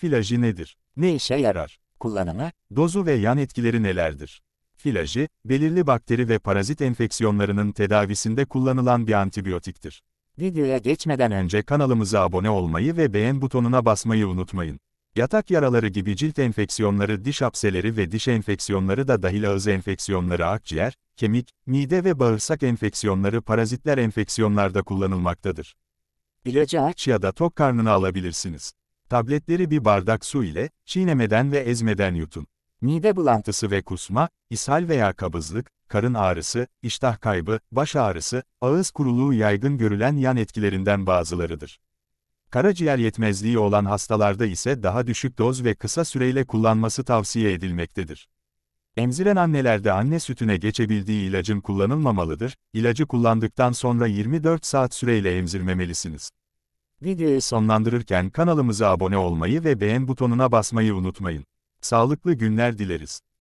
Filaji nedir? Ne işe yarar? Kullanımı? Dozu ve yan etkileri nelerdir? Filaji, belirli bakteri ve parazit enfeksiyonlarının tedavisinde kullanılan bir antibiyotiktir. Videoya geçmeden önce kanalımıza abone olmayı ve beğen butonuna basmayı unutmayın. Yatak yaraları gibi cilt enfeksiyonları, diş hapseleri ve diş enfeksiyonları da dahil ağız enfeksiyonları, akciğer, kemik, mide ve bağırsak enfeksiyonları parazitler enfeksiyonlarda kullanılmaktadır. İlacı aç ya da tok karnına alabilirsiniz. Tabletleri bir bardak su ile, çiğnemeden ve ezmeden yutun. Mide bulantısı ve kusma, ishal veya kabızlık, karın ağrısı, iştah kaybı, baş ağrısı, ağız kuruluğu yaygın görülen yan etkilerinden bazılarıdır. Karaciğer yetmezliği olan hastalarda ise daha düşük doz ve kısa süreyle kullanması tavsiye edilmektedir. Emziren annelerde anne sütüne geçebildiği ilacın kullanılmamalıdır, ilacı kullandıktan sonra 24 saat süreyle emzirmemelisiniz. Videoyu sonlandırırken kanalımıza abone olmayı ve beğen butonuna basmayı unutmayın. Sağlıklı günler dileriz.